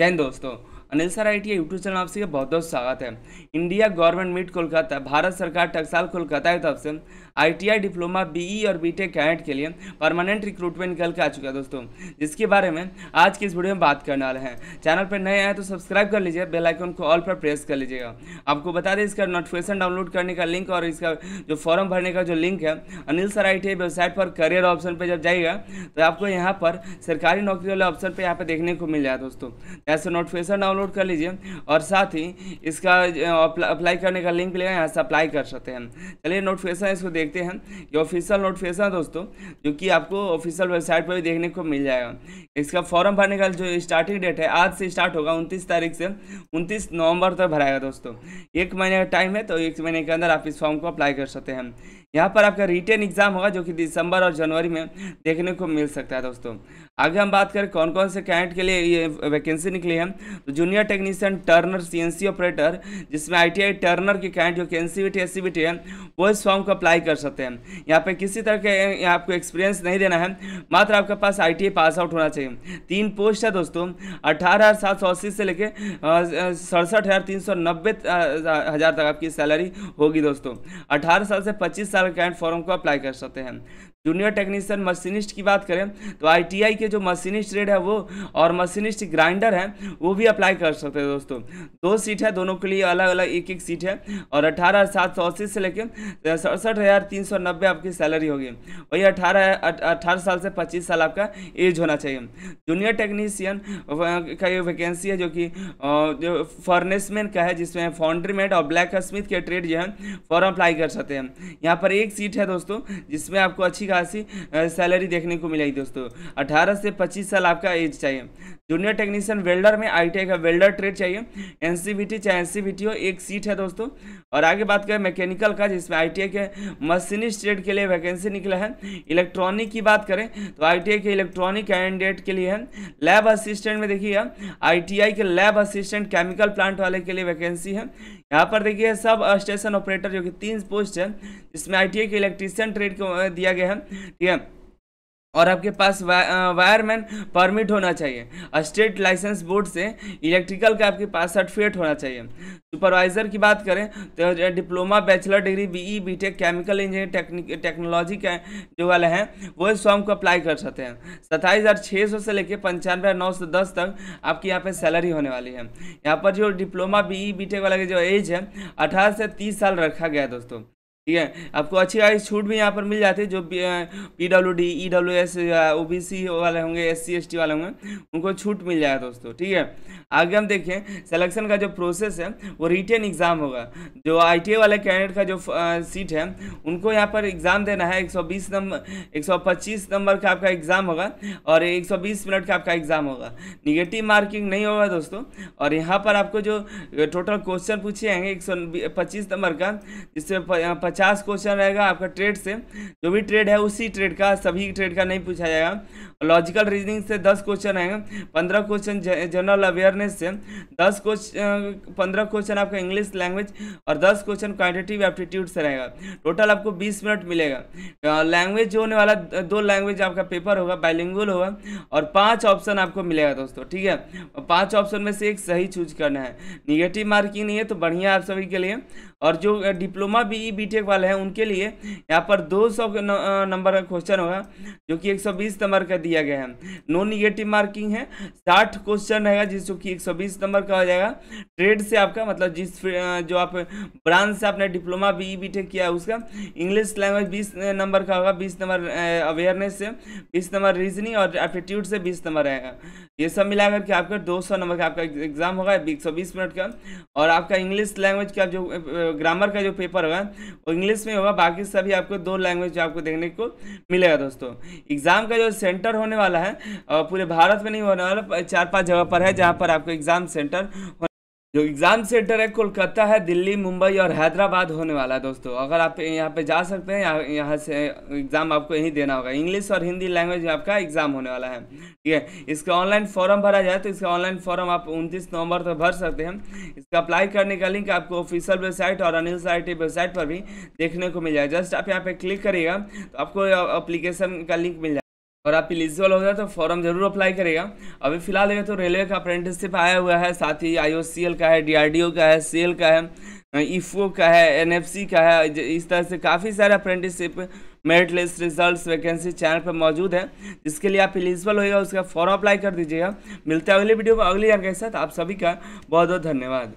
जय दोस्तों Anil sir I T YouTube channel आपसे बहुत बहुत स्वागत है India government mint Kolkata Bharat सरकार टक्साल कोलकाता की तरफ से आईटीआई डिप्लोमा बीई और बीटेक कैडेट के लिए परमानेंट रिक्रूटमेंट निकल के आ चुका है दोस्तों जिसके बारे में आज की इस वीडियो में बात करने वाले हैं चैनल पर नए आए तो सब्सक्राइब कर लीजिए बेलाइकन को ऑल पर प्रेस कर लीजिएगा आपको बता दें इसका नोटिफिकेशन डाउनलोड करने का लिंक और इसका जो फॉर्म भरने का जो लिंक है अनिल सर आई वेबसाइट पर करियर ऑप्शन पर जब जाइएगा तो आपको यहाँ पर सरकारी नौकरी वाले ऑप्शन पर यहाँ पर देखने को मिल जाए दोस्तों जैसे नोटिफिकेशन डाउनलोड डाउनलोड कर लीजिए और साथ ही इसका अप्लाई करने का लिंक लेगा यहाँ से अप्लाई कर सकते हैं चलिए नोटिफिकेशन इसको देखते हैं ये ऑफिशियल नोटिफिकेशन दोस्तों जो कि आपको ऑफिशियल वेबसाइट पर भी देखने को मिल जाएगा इसका फॉर्म भरने का जो स्टार्टिंग डेट है आज से स्टार्ट होगा उनतीस तारीख से उनतीस नवंबर तक भराएगा दोस्तों एक महीने का टाइम है तो एक महीने के अंदर आप इस फॉर्म को अप्लाई कर सकते हैं यहाँ पर आपका रिटर्न एग्जाम होगा जो कि दिसंबर और जनवरी में देखने को मिल सकता है दोस्तों आगे हम बात करें कौन कौन से कैंट के लिए ये वैकेंसी निकली है तो junior technician turner CNC operator जिसमें आईटीआई टर्नर की कैंट जो कि एनसीबीटी एससीबीटी है वो इस फॉर्म को अप्लाई कर सकते हैं यहाँ पे किसी तरह के आपको एक्सपीरियंस नहीं देना है मात्र आपके पास आई पास आउट होना चाहिए तीन पोस्ट है दोस्तों अठारह से लेकर सड़सठ हज़ार तक आपकी सैलरी होगी दोस्तों अठारह साल से पच्चीस साल के कैंट फॉर्म को अप्लाई कर सकते हैं जूनियर टेक्नीशियन मशीनिस्ट की बात करें तो आईटीआई के जो मशीनिस्ट ट्रेड है वो और मशीनिस्ट ग्राइंडर है वो भी अप्लाई कर सकते हैं दोस्तों दो सीट है दोनों के लिए अलग अलग एक एक सीट है और अठारह सात सौ अस्सी से लेकर सड़सठ हज़ार तीन सौ नब्बे आपकी सैलरी होगी वही अठारह अठारह साल से पच्चीस साल आपका एज होना चाहिए जूनियर टेक्नीशियन का ये वैकेंसी है जो कि जो फर्नेसमैन का है जिसमें फाउंड्रीमेंट और ब्लैक स्मिथ के ट्रेड जो है फॉर्म अप्लाई कर सकते हैं यहाँ पर एक सीट है दोस्तों जिसमें आपको अच्छी खासी सैलरी देखने को मिलेगी दोस्तों अठारह से पच्चीस साल आपका एज चाहिए जूनियर टेक्नीशियन वेल्डर में आई का वेल्डर ट्रेड चाहिए एन चाहे एन हो एक सीट है दोस्तों और आगे बात करें मैकेनिकल का जिसमें आई के मशीनिस्ट ट्रेड के लिए वैकेंसी निकला है इलेक्ट्रॉनिक की बात करें तो आई के इलेक्ट्रॉनिक कैंडिडेट के लिए है लैब असिस्टेंट में देखिए आई के लैब असिस्टेंट केमिकल प्लांट वाले के लिए वैकेंसी है यहाँ पर देखिए सब स्टेशन ऑपरेटर जो कि तीन पोस्ट है जिसमें आई के इलेक्ट्रीशियन ट्रेड को दिया गया है ठीक है और आपके पास वायरमैन परमिट होना चाहिए स्टेट लाइसेंस बोर्ड से इलेक्ट्रिकल का आपके पास सर्टिफिकेट होना चाहिए सुपरवाइजर की बात करें तो diploma bachelor degree BE BTech chemical engineer technology का जो वाले हैं वो इस फॉर्म को अप्लाई कर सकते हैं सत्ताईस हज़ार छः सौ से लेकर पंचानवे नौ सौ दस तक आपकी यहाँ पे सैलरी होने वाली है यहाँ पर जो डिप्लोमा बी बीटेक वाला की जो एज है अठारह से तीस साल रखा गया है दोस्तों ठीक है आपको अच्छी खासी छूट भी यहाँ पर मिल जाती है जो P W D E W S O B C वाले होंगे एस सी एस टी वाले होंगे उनको छूट मिल जाएगा दोस्तों ठीक है आगे हम देखें सिलेक्शन का जो प्रोसेस है वो रिटेन एग्ज़ाम होगा जो आई टी वाले कैंडिडेट का जो आ, सीट है उनको यहाँ पर एग्ज़ाम देना है एक सौ बीस नंबर एक सौ पच्चीस नंबर का आपका एग्ज़ाम होगा और एक सौ बीस मिनट का आपका एग्ज़ाम होगा निगेटिव मार्किंग नहीं होगा दोस्तों और यहाँ पर आपको जो टोटल क्वेश्चन पूछे जाएंगे एक सौ पच्चीस नंबर का जिससे पचास क्वेश्चन रहेगा आपका ट्रेड से जो भी ट्रेड है उसी ट्रेड का सभी ट्रेड का नहीं पूछा जाएगा लॉजिकल रीजनिंग से दस क्वेश्चन आएंगे पंद्रह क्वेश्चन जनरल अवेयरनेस से दस क्वेश्चन पंद्रह क्वेश्चन आपका इंग्लिश लैंग्वेज और दस क्वेश्चन क्वान्टिटिव एप्टीट्यूड से रहेगा टोटल आपको बीस मिनट मिलेगा लैंग्वेज जो होने वाला दो लैंग्वेज आपका पेपर होगा बाइलिंगुअल होगा और पाँच ऑप्शन आपको मिलेगा दोस्तों ठीक है पाँच ऑप्शन में से एक सही चूज करना है निगेटिव मार्किंग नहीं है तो बढ़िया आप सभी के लिए और जो diploma B E B tech वाले हैं उनके लिए यहाँ पर दो सौ नंबर का क्वेश्चन होगा जो कि एक सौ बीस नंबर का दिया दिया गया है नो निगेटिव मार्किंग है साठ क्वेश्चन रहेगा जिसको कि एक नंबर का हो जाएगा ट्रेड से आपका मतलब जिस जो आप ब्रांच से आपने डिप्लोमा बी ई किया है उसका इंग्लिश लैंग्वेज बीस नंबर का होगा बीस नंबर अवेयरनेस से बीस नंबर रीजनिंग और एप्टीट्यूड से बीस नंबर रहेगा ये सब मिला करके आपका दो सौ नंबर का आपका एग्जाम होगा एक सौ बीस मिनट का और आपका इंग्लिश लैंग्वेज का जो ग्रामर का जो पेपर होगा वो इंग्लिश में होगा बाकी सभी आपको दो लैंग्वेज आपको देखने को मिलेगा दोस्तों एग्जाम का जो सेंटर हो होने वाला है पूरे भारत में नहीं होने वाला चार पांच जगह पर है जहाँ पर आपको एग्ज़ाम सेंटर जो एग्ज़ाम सेंटर है कोलकाता है दिल्ली मुंबई और हैदराबाद होने वाला है दोस्तों अगर आप यहाँ पे जा सकते हैं यहाँ यहाँ से एग्ज़ाम आपको यहीं देना होगा इंग्लिश और हिंदी लैंग्वेज में आपका एग्ज़ाम होने वाला है ठीक है इसका ऑनलाइन फॉर्म भरा जाए तो इसका ऑनलाइन फॉर्म आप 29 नवंबर तक तो भर सकते हैं इसका अप्लाई करने का लिंक आपको ऑफिशियल वेबसाइट और अनिल सी वेबसाइट पर भी देखने को मिल जाएगा जस्ट आप यहाँ पर क्लिक करिएगा तो आपको अप्लीकेशन का लिंक मिल जाए और आप इलिजिबल हो जाए तो फॉर्म जरूर अप्लाई करेगा अभी फिलहाल देखें तो रेलवे का अप्रेंटिसशिप आया हुआ है साथ ही आई का है डी का है सी का है इफो e का है एन का है इस तरह से काफ़ी सारे apprenticeship merit list results vacancy channel पर मौजूद है जिसके लिए आप इलिजिबल होगा उसका फॉर्म अप्लाई कर दीजिएगा मिलते हैं अगले वीडियो में अगली जानकारी के साथ आप सभी का बहुत बहुत धन्यवाद